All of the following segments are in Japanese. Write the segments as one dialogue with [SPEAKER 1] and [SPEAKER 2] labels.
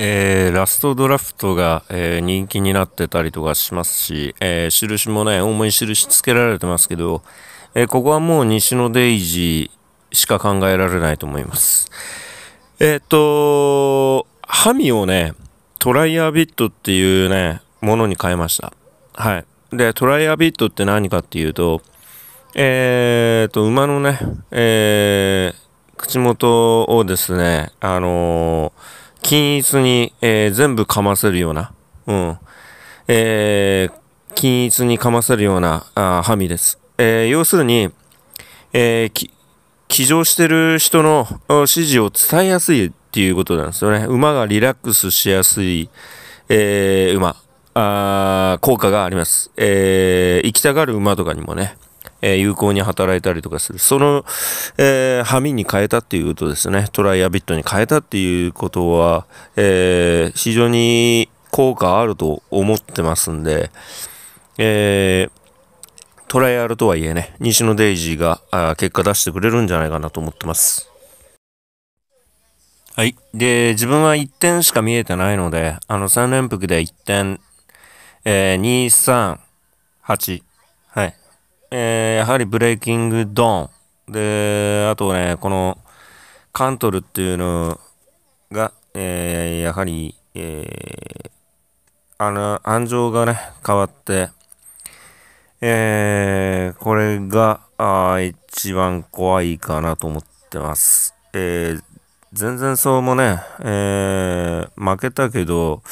[SPEAKER 1] えー、ラストドラフトが、えー、人気になってたりとかしますし、えー、印もね、重い印つけられてますけど、えここはもう西のデイジーしか考えられないと思います。えっと、ハミをね、トライアビットっていうね、ものに変えました。はい。で、トライアビットって何かっていうと、えっと、馬のね、え口元をですね、あのー均一に、えー、全部かませるような、うん、えー、均一にかませるようなあハミです。えー、要するに、えー、騎乗してる人の指示を伝えやすいっていうことなんですよね。馬がリラックスしやすい、えー、馬あ、効果があります。えー、行きたがる馬とかにもね、えー、有効に働いたりとかする。その、えー、ハミに変えたっていうとですね、トライアビットに変えたっていうことは、えー、非常に効果あると思ってますんで、えトライアルとはいえね、西野デイジーがあ結果出してくれるんじゃないかなと思ってます。はい。で、自分は1点しか見えてないので、あの3連複で1点、えー、2、3、8、やはりブレイキングドーン。で、あとね、このカントルっていうのが、えー、やはり、えー、あの、暗情がね、変わって、えー、これが、あ一番怖いかなと思ってます。えー、全然そうもね、えー、負けたけど、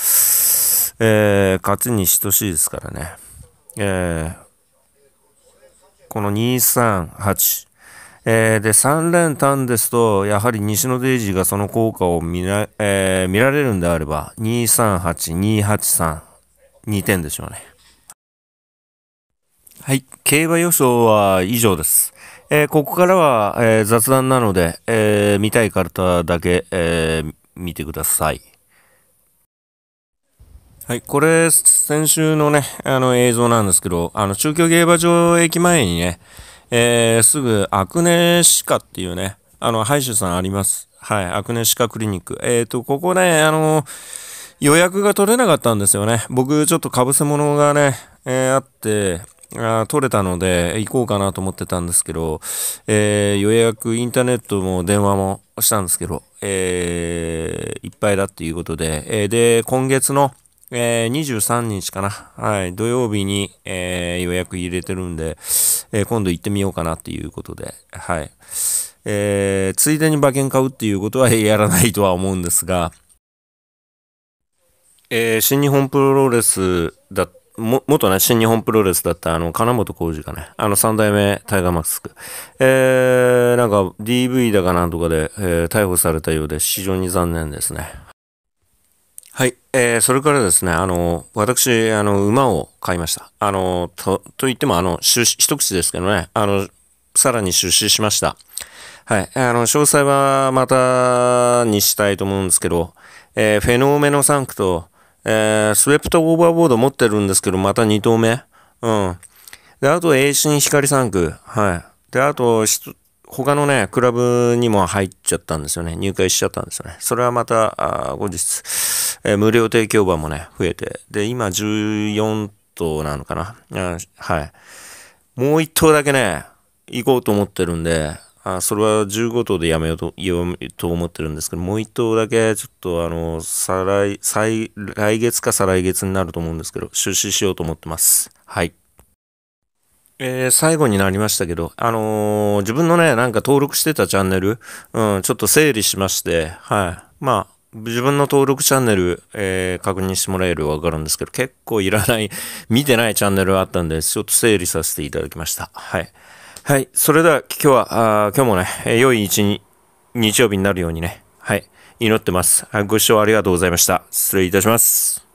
[SPEAKER 1] えー、勝ちに等しいですからね。えー、この238。えー、で、3連単ですと、やはり西のデイジーがその効果を見ら,、えー、見られるんであれば、238、283、2点でしょうね。はい。競馬予想は以上です。えー、ここからは、えー、雑談なので、えー、見たい方だけ、え見てください。はい、これ、先週のね、あの映像なんですけど、あの、中京競馬場駅前にね、えー、すぐ、アクネ歯科っていうね、あの、歯医者さんあります。はい、アクネ歯科クリニック。えっ、ー、と、ここね、あの、予約が取れなかったんですよね。僕、ちょっとかぶせ物がね、えー、あって、あ取れたので行こうかなと思ってたんですけど、えー、予約インターネットも電話もしたんですけど、えー、いっぱいだっていうことで、えー、で今月のえー、23日かな。はい。土曜日に、えー、予約入れてるんで、えー、今度行ってみようかなっていうことで、はい。えー、ついでに馬券買うっていうことは やらないとは思うんですが、えー、新日本プロレスだ、も、元ね、新日本プロレスだったあの、金本浩二がね、あの、三代目タイガーマックスク。えー、なんか DV だかなんとかで、えー、逮捕されたようで非常に残念ですね。はい、えー、それからですね、あの、私、あの、馬を買いました。あの、と、と言っても、あの、出資、一口ですけどね、あの、さらに出資しました。はい、あの、詳細はまたにしたいと思うんですけど、えー、フェノーメノサンクと、えー、スウェプトオーバーボード持ってるんですけど、また2投目。うん。で、あと、栄進光サンク。はい。で、あと、他のね、クラブにも入っちゃったんですよね。入会しちゃったんですよね。それはまた、後日。えー、無料提供版もね、増えて、で、今14頭なのかな、うん、はい。もう1頭だけね、行こうと思ってるんで、あそれは15頭でやめようとと思ってるんですけど、もう1頭だけちょっとあの、再来、再来月か再来月になると思うんですけど、出資しようと思ってます。はい。えー、最後になりましたけど、あのー、自分のね、なんか登録してたチャンネル、うん、ちょっと整理しまして、はい。まあ、自分の登録チャンネル、えー、確認してもらえるばわかるんですけど、結構いらない、見てないチャンネルあったんで、ちょっと整理させていただきました。はい。はい。それでは、今日は、あ今日もね、良い一日曜日になるようにね、はい。祈ってます。ご視聴ありがとうございました。失礼いたします。